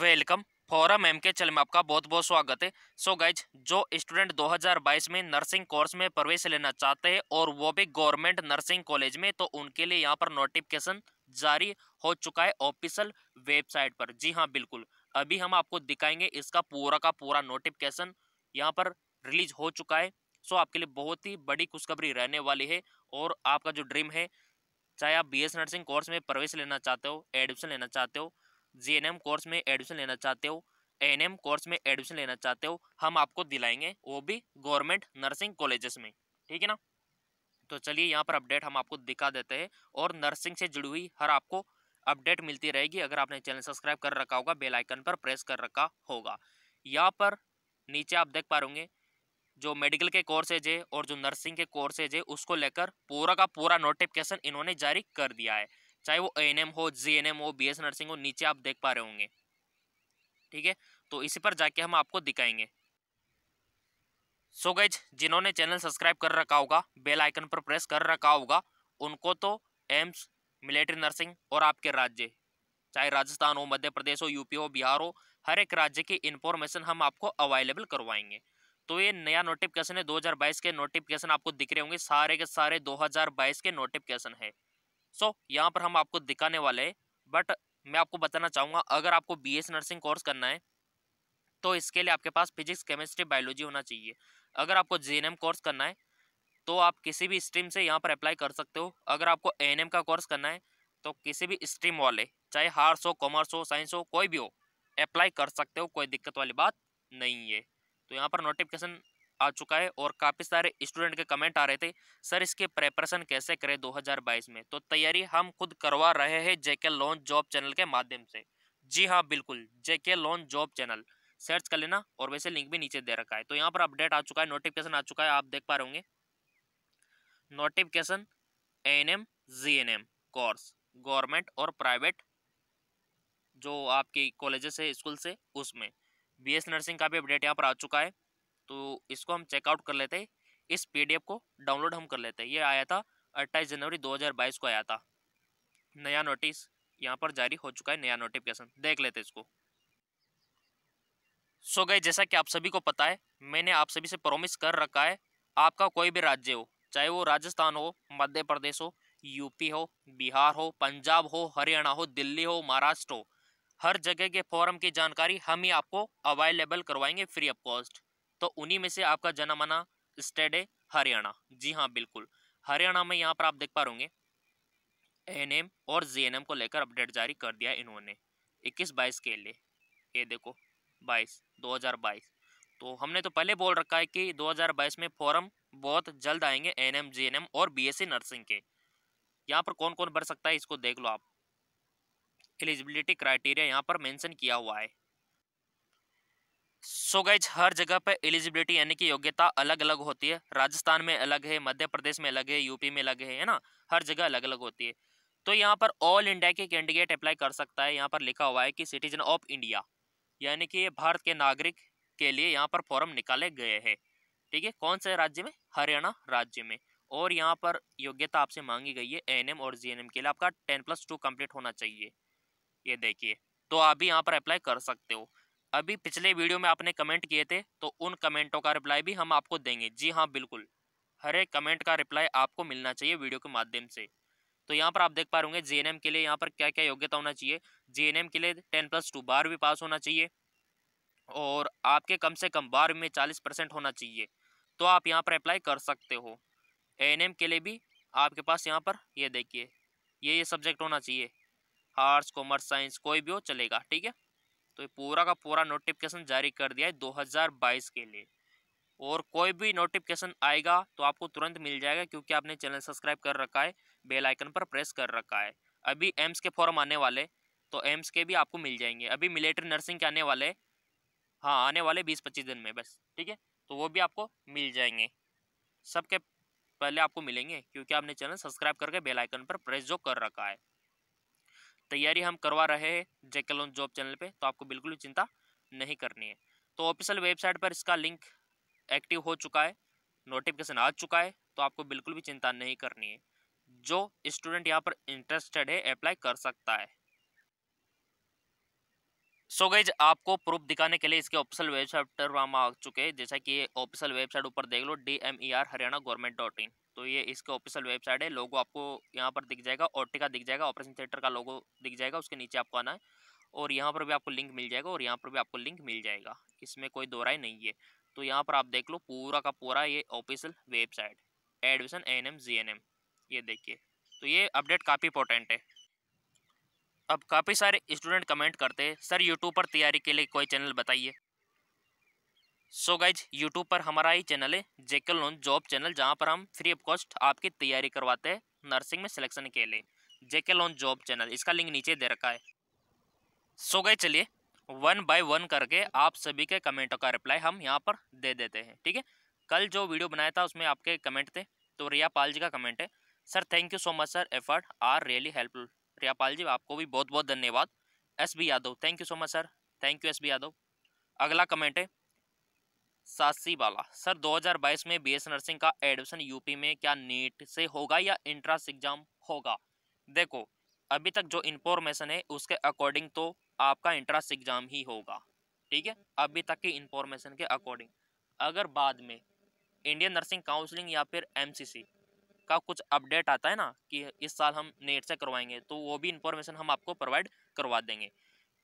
welcome forum M के चल में आपका बहुत बहुत स्वागत है सो so गाइज जो स्टूडेंट 2022 में नर्सिंग कोर्स में प्रवेश लेना चाहते हैं और वो भी गवर्नमेंट नर्सिंग कॉलेज में तो उनके लिए यहाँ पर नोटिफिकेशन जारी हो चुका है ऑफिशियल वेबसाइट पर जी हाँ बिल्कुल अभी हम आपको दिखाएंगे इसका पूरा का पूरा नोटिफिकेशन यहाँ पर रिलीज हो चुका है सो so आपके लिए बहुत ही बड़ी खुशखबरी रहने वाली है और आपका जो ड्रीम है चाहे आप बी नर्सिंग कोर्स में प्रवेश लेना चाहते हो एडमिशन लेना चाहते हो जे कोर्स में एडमिशन लेना चाहते हो एन कोर्स में एडमिशन लेना चाहते हो हम आपको दिलाएंगे वो भी गवर्नमेंट नर्सिंग कॉलेजेस में ठीक है ना तो चलिए यहाँ पर अपडेट हम आपको दिखा देते हैं और नर्सिंग से जुड़ी हुई हर आपको अपडेट मिलती रहेगी अगर आपने चैनल सब्सक्राइब कर रखा होगा बेल आइकन पर प्रेस कर रखा होगा यहाँ पर नीचे आप देख पा रहे जो मेडिकल के कोर्सेज है और जो नर्सिंग के कोर्सेज है उसको लेकर पूरा का पूरा नोटिफिकेशन इन्होंने जारी कर दिया है चाहे वो ए हो जी हो बी नर्सिंग हो नीचे आप देख पा रहे होंगे ठीक है तो इसी पर जाके हम आपको दिखाएंगे सो गैज जिन्होंने चैनल सब्सक्राइब कर रखा होगा बेल आइकन पर प्रेस कर रखा होगा उनको तो एम्स मिलिट्री नर्सिंग और आपके राज्य चाहे राजस्थान हो मध्य प्रदेश हो यूपी हो बिहार हो हर एक राज्य की इन्फॉर्मेशन हम आपको अवेलेबल करवाएंगे तो ये नया नोटिफिकेशन है 2022 के नोटिफिकेशन आपको दिख रहे होंगे सारे के सारे 2022 के नोटिफिकेशन है सो so, यहाँ पर हम आपको दिखाने वाले हैं बट मैं आपको बताना चाहूँगा अगर आपको बी नर्सिंग कोर्स करना है तो इसके लिए आपके पास फिजिक्स केमिस्ट्री बायोलॉजी होना चाहिए अगर आपको जे कोर्स करना है तो आप किसी भी स्ट्रीम से यहाँ पर अप्लाई कर सकते हो अगर आपको ए का कोर्स करना है तो किसी भी स्ट्रीम वाले चाहे हार्स हो कॉमर्स हो साइंस हो कोई भी हो अप्लाई कर सकते हो कोई दिक्कत वाली बात नहीं है तो यहाँ पर नोटिफिकेशन आ चुका है और काफ़ी सारे स्टूडेंट के कमेंट आ रहे थे सर इसके प्रेपरेशन कैसे करें 2022 में तो तैयारी हम खुद करवा रहे हैं जेके लॉन्च जॉब चैनल के माध्यम से जी हाँ बिल्कुल JK launch job channel search कर लेना और वैसे लिंक भी नीचे दे रखा है तो यहाँ पर अपडेट आ चुका है नोटिफिकेशन आ चुका है आप देख पा रहे होंगे notification N M G N M course government और प्राइवेट जो आपके कॉलेजेस है स्कूल से उसमें बी एस नर्सिंग का भी अपडेट यहाँ पर आ चुका है तो इसको हम चेकआउट कर लेते हैं इस पीडीएफ को डाउनलोड हम कर लेते हैं ये आया था अट्ठाईस जनवरी 2022 को आया था नया नोटिस यहाँ पर जारी हो चुका है नया नोटिफिकेशन देख लेते इसको सो गए जैसा कि आप सभी को पता है मैंने आप सभी से प्रोमिस कर रखा है आपका कोई भी राज्य हो चाहे वो राजस्थान हो मध्य प्रदेश हो यूपी हो बिहार हो पंजाब हो हरियाणा हो दिल्ली हो महाराष्ट्र हो हर जगह के फॉर्म की जानकारी हम ही आपको अवेलेबल करवाएंगे फ्री ऑफ कॉस्ट तो उन्हीं में से आपका जनमना स्टेट है हरियाणा जी हाँ बिल्कुल हरियाणा में यहाँ पर आप देख पा रहे एन और जे को लेकर अपडेट जारी कर दिया इन्होंने इक्कीस बाईस के लिए ये देखो बाईस दो हज़ार बाईस तो हमने तो पहले बोल रखा है कि 2022 में फॉर्म बहुत जल्द आएंगे N M G N M और बी एस सी नर्सिंग के यहाँ पर कौन कौन भर सकता है इसको देख लो आप एलिजिबिलिटी क्राइटेरिया यहाँ पर मेंशन किया हुआ है सो गाइज हर जगह पर एलिजिबिलिटी यानी कि योग्यता अलग अलग होती है राजस्थान में अलग है मध्य प्रदेश में अलग है यूपी में अलग है है ना हर जगह अलग अलग होती है तो यहाँ पर ऑल इंडिया के कैंडिडेट अप्लाई कर सकता है यहाँ पर लिखा हुआ है कि सिटीजन ऑफ इंडिया यानी कि भारत के नागरिक के लिए यहाँ पर फॉर्म निकाले गए हैं ठीक है कौन से राज्य में हरियाणा राज्य में और यहाँ पर योग्यता आपसे मांगी गई है एएनएम और जी के लिए आपका टेन प्लस टू कम्प्लीट होना चाहिए ये देखिए तो आप भी यहाँ पर अप्लाई कर सकते हो अभी पिछले वीडियो में आपने कमेंट किए थे तो उन कमेंटों का रिप्लाई भी हम आपको देंगे जी हाँ बिल्कुल हर एक कमेंट का रिप्लाई आपको मिलना चाहिए वीडियो के माध्यम से तो यहाँ पर आप देख पा रहे जे के लिए यहाँ पर क्या क्या योग्यता होना चाहिए जे के लिए टेन प्लस टू बारहवीं पास होना चाहिए और आपके कम से कम बारहवीं में चालीस परसेंट होना चाहिए तो आप यहाँ पर अप्लाई कर सकते हो एन के लिए भी आपके पास यहाँ पर ये यह देखिए ये ये सब्जेक्ट होना चाहिए आर्ट्स कॉमर्स साइंस कोई भी हो चलेगा ठीक है तो ये पूरा का पूरा नोटिफिकेशन जारी कर दिया है 2022 के लिए और कोई भी नोटिफिकेशन आएगा तो आपको तुरंत मिल जाएगा क्योंकि आपने चैनल सब्सक्राइब कर रखा है बेल आइकन पर प्रेस कर रखा है अभी एम्स के फॉर्म आने वाले तो एम्स के भी आपको मिल जाएंगे अभी मिलिट्री नर्सिंग के आने वाले हाँ आने वाले बीस पच्चीस दिन में बस ठीक है तो वो भी आपको मिल जाएंगे सबके पहले आपको मिलेंगे क्योंकि आपने चैनल सब्सक्राइब करके बेल आइकन पर प्रेस जो कर रखा है तैयारी हम करवा रहे हैं लोन जॉब चैनल पे तो आपको बिल्कुल भी चिंता नहीं करनी है तो ऑफिशियल वेबसाइट पर इसका लिंक एक्टिव हो चुका है नोटिफिकेशन आ चुका है तो आपको बिल्कुल भी चिंता नहीं करनी है जो स्टूडेंट यहाँ पर इंटरेस्टेड है अप्लाई कर सकता है सो so गईज आपको प्रूफ दिखाने के लिए इसके ऑफिशियल वेबसाइट पर हम आ चुके हैं जैसा कि ये ऑफिशियल वेबसाइट ऊपर देख लो D M E R Haryana government dot in तो ये इसका ऑफिशियल वेबसाइट है लोगो आपको यहाँ पर दिख जाएगा ओटिका दिख जाएगा ऑपरेशन थिएटर का लोगो दिख जाएगा उसके नीचे आपको आना है और यहाँ पर भी आपको लिंक मिल जाएगा और यहाँ पर भी आपको लिंक मिल जाएगा इसमें कोई दोहरा नहीं है तो यहाँ पर आप देख लो पूरा का पूरा ये official website admission N M G N M ये देखिए तो ये अपडेट काफ़ी इंपॉर्टेंट है अब काफ़ी सारे स्टूडेंट कमेंट करते हैं सर यूट्यूब पर तैयारी के लिए कोई चैनल बताइए सो गाइज यूट्यूब पर हमारा ही चैनल है जेकल लोन जॉब चैनल जहाँ पर हम फ्री ऑफ कॉस्ट आपकी तैयारी करवाते हैं नर्सिंग में सिलेक्शन के लिए जेके लोन जॉब चैनल इसका लिंक नीचे दे रखा है सो गाइज चलिए वन बाय वन करके आप सभी के कमेंटों का रिप्लाई हम यहाँ पर दे देते हैं ठीक है कल जो वीडियो बनाया था उसमें आपके कमेंट थे तो रिया पाल जी का कमेंट है sir thank you so much sir effort are really helpful Riya Pal ji आपको भी बहुत बहुत धन्यवाद S B Yadav thank you so much sir thank you S B Yadav अगला कमेंट है सासी वाला सर 2022 में बीएस नर्सिंग का एडमिशन यूपी में क्या नीट से होगा या इंट्रांस एग्जाम होगा देखो अभी तक जो इन्फॉर्मेशन है उसके अकॉर्डिंग तो आपका इंट्रांस एग्जाम ही होगा ठीक है अभी तक की इन्फॉर्मेशन के अकॉर्डिंग अगर बाद में इंडियन नर्सिंग काउंसलिंग या फिर एम का कुछ अपडेट आता है ना कि इस साल हम नेट से करवाएंगे तो वो भी इन्फॉर्मेशन हम आपको प्रोवाइड करवा देंगे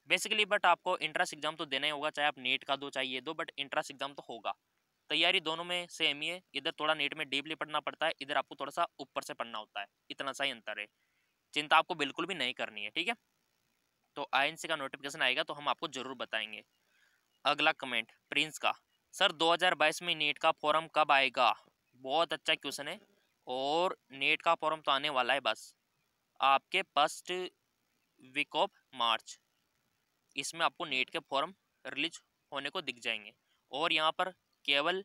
बेसिकली बट आपको इंट्रेंस एग्जाम तो देना ही होगा चाहे आप नेट का दो चाहिए दो बट इंट्रेंस एग्जाम तो होगा तैयारी दोनों में सेम ही है इधर थोड़ा नेट में डीपली पढ़ना पड़ता है इधर आपको थोड़ा सा ऊपर से पढ़ना होता है इतना सा ही अंतर है चिंता आपको बिल्कुल भी नहीं करनी है ठीक है तो आई का नोटिफिकेशन आएगा तो हम आपको ज़रूर बताएंगे अगला कमेंट प्रिंस का सर 2022 में नेट का फॉर्म कब आएगा बहुत अच्छा क्वेश्चन है और नेट का फॉर्म तो आने वाला है बस आपके फर्स्ट वीक ऑफ मार्च इसमें आपको नेट के फॉर्म रिलीज होने को दिख जाएंगे और यहाँ पर केवल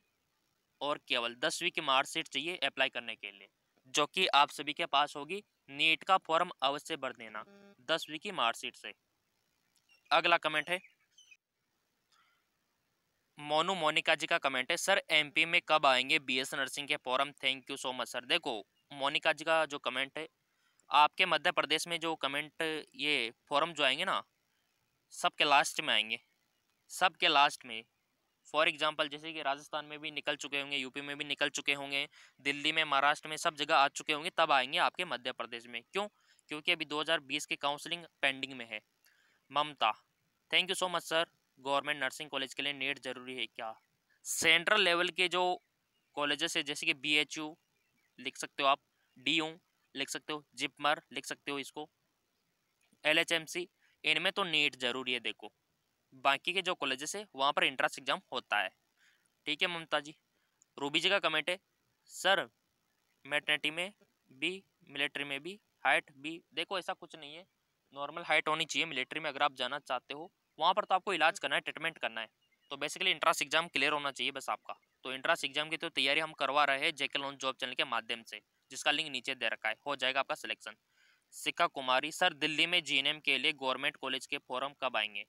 और केवल दसवीं की मार्कशीट चाहिए अप्लाई करने के लिए जो कि आप सभी के पास होगी नीट का फॉर्म अवश्य भर देना दसवीं की मार्कशीट से अगला कमेंट है मोनू मोनिका जी का कमेंट है सर एमपी में कब आएंगे बीएस नर्सिंग के form thank you so much sir देखो मोनिका जी का जो कमेंट है आपके मध्य प्रदेश में जो कमेंट ये फॉरम जो आएंगे ना सब के लास्ट में आएंगे सब के लास्ट में फॉर एग्ज़ाम्पल जैसे कि राजस्थान में भी निकल चुके होंगे यूपी में भी निकल चुके होंगे दिल्ली में महाराष्ट्र में सब जगह आ चुके होंगे तब आएंगे आपके मध्य प्रदेश में क्यों क्योंकि अभी 2020 के काउंसलिंग पेंडिंग में है Mamta thank you so much sir government nursing college के लिए नेट ज़रूरी है क्या सेंट्रल लेवल के जो कॉलेजेस है जैसे कि बी एच यू लिख सकते हो आप डी यू लिख सकते हो जिपमर लिख सकते हो इसको एल एच एम सी इनमें तो नीट जरूरी है देखो बाकी के जो कॉलेजेस है वहाँ पर इंट्रेंस एग्ज़ाम होता है ठीक है ममता जी रूबी जी का कमेंट है सर मेटर्निटी में भी मिलिट्री में भी हाइट भी देखो ऐसा कुछ नहीं है नॉर्मल हाइट होनी चाहिए मिलिट्री में अगर आप जाना चाहते हो वहाँ पर तो आपको इलाज करना है ट्रीटमेंट करना है तो बेसिकली इंट्रांस एग्ज़ाम क्लियर होना चाहिए बस आपका तो इंट्रांस एग्ज़ाम की तो तैयारी हम करवा रहे हैं जेके लोन जॉब चैनल के माध्यम से जिसका लिंक नीचे दे रखा है हो जाएगा आपका सिलेक्शन सिका कुमारी सर दिल्ली में जीएनएम के लिए गवर्नमेंट कॉलेज के फोरम कब आएंगे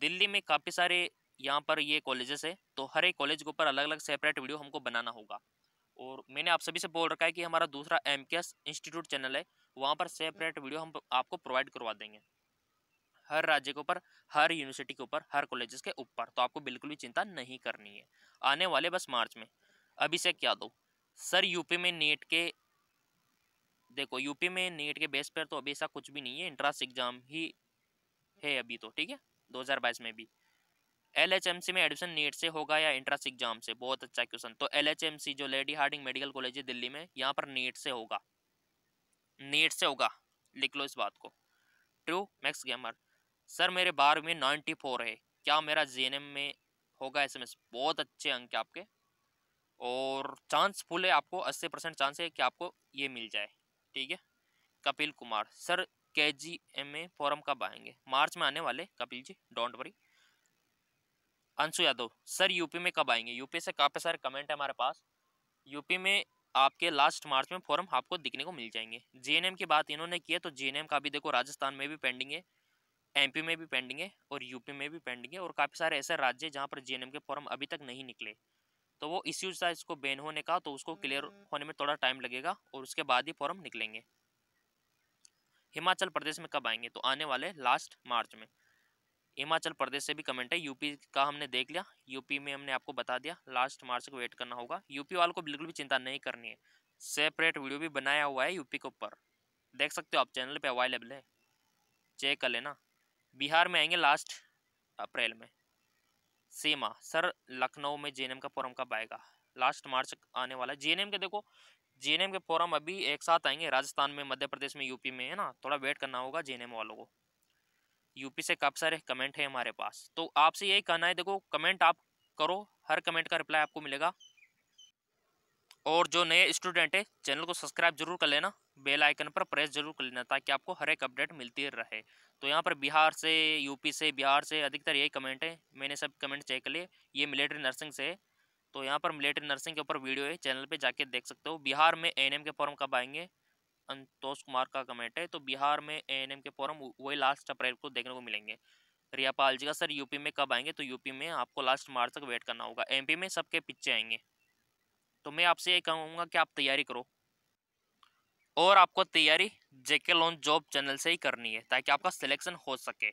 दिल्ली में काफ़ी सारे यहाँ पर ये कॉलेजेस है तो हर एक कॉलेज के ऊपर अलग अलग सेपरेट वीडियो हमको बनाना होगा और मैंने आप सभी से बोल रखा है कि हमारा दूसरा एम इंस्टीट्यूट चैनल है वहाँ पर सेपरेट वीडियो हम आपको प्रोवाइड करवा देंगे हर राज्य के ऊपर हर यूनिवर्सिटी के ऊपर हर कॉलेजेस के ऊपर तो आपको बिल्कुल भी चिंता नहीं करनी है आने वाले बस मार्च में अभी से क्या दो सर यूपी में नेट के देखो यूपी में नीट के बेस पर तो अभी ऐसा कुछ भी नहीं है इंट्रांस एग्ज़ाम ही है अभी तो ठीक है 2022 में भी एल एच एम सी में एडमिशन नीट से होगा या इंट्रांस एग्जाम से बहुत अच्छा क्वेश्चन तो एल एच एम सी जो लेडी हार्डिंग मेडिकल कॉलेज है दिल्ली में यहाँ पर नीट से होगा नीट से होगा लिख लो इस बात को ट्रू मैक्स गैमर सर मेरे बार में नाइन्टी फोर है क्या मेरा जे में होगा एस एम एस बहुत अच्छे अंक है आपके और चांस फुल है आपको अस्सी परसेंट चांस है कि आपको ये मिल जाए ठीक है कपिल कुमार सर के जी एम ए फॉरम कब आएंगे मार्च में आने वाले Kapil ji don't worry Anshu Yadav sir UP में कब आएंगे यूपी से काफ़ी सारे कमेंट है हमारे पास यूपी में आपके लास्ट मार्च में फॉरम आपको दिखने को मिल जाएंगे जीएनएम की बात इन्होंने की है तो जीएनएम का भी देखो राजस्थान में भी पेंडिंग है एमपी में भी पेंडिंग है और यूपी में भी पेंडिंग है और काफ़ी सारे ऐसे राज्य है जहाँ पर जीएनएम के फॉरम अभी तक नहीं निकले तो वो इश्यूज था इसको बैन होने का तो उसको क्लियर होने में थोड़ा टाइम लगेगा और उसके बाद ही फॉर्म निकलेंगे हिमाचल प्रदेश में कब आएंगे तो आने वाले लास्ट मार्च में हिमाचल प्रदेश से भी कमेंट है यूपी का हमने देख लिया यूपी में हमने आपको बता दिया लास्ट मार्च को वेट करना होगा यूपी वालों को बिल्कुल भी चिंता नहीं करनी है सेपरेट वीडियो भी बनाया हुआ है यूपी के ऊपर देख सकते हो आप चैनल पे अवेलेबल है चेक कर लेना बिहार में आएंगे लास्ट अप्रैल में सेमा सर लखनऊ में जे का फॉरम कब आएगा लास्ट मार्च आने वाला है जे के देखो जे के फॉरम अभी एक साथ आएंगे राजस्थान में मध्य प्रदेश में यूपी में है ना थोड़ा वेट करना होगा जे वालों को यूपी से कब सारे कमेंट है हमारे पास तो आपसे यही कहना है देखो कमेंट आप करो हर कमेंट का रिप्लाई आपको मिलेगा और जो नए स्टूडेंट है चैनल को सब्सक्राइब जरूर कर लेना बेल आइकन पर प्रेस जरूर कर लेना ताकि आपको हर एक अपडेट मिलती रहे तो यहाँ पर बिहार से यूपी से बिहार से अधिकतर यही कमेंट है मैंने सब कमेंट चेक कर लिए ये मिलिट्री नर्सिंग से है तो यहाँ पर मिलिट्री नर्सिंग के ऊपर वीडियो है चैनल पे जाके देख सकते हो बिहार में एएनएम के फॉर्म कब आएंगे अंतोष कुमार का कमेंट है तो बिहार में एएनएम के फॉर्म वही लास्ट अप्रैल को देखने को मिलेंगे रियापाल जी का सर यूपी में कब आएंगे तो यूपी में आपको लास्ट मार्च तक वेट करना होगा एमपी में सबके पीछे आएंगे तो मैं आपसे ये कहूँगा कि आप तैयारी करो और आपको तैयारी जेके लोन जॉब चैनल से ही करनी है ताकि आपका सिलेक्शन हो सके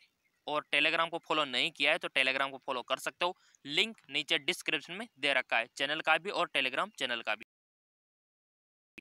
और टेलीग्राम को फॉलो नहीं किया है तो टेलीग्राम को फॉलो कर सकते हो लिंक नीचे डिस्क्रिप्शन में दे रखा है चैनल का भी और टेलीग्राम चैनल का भी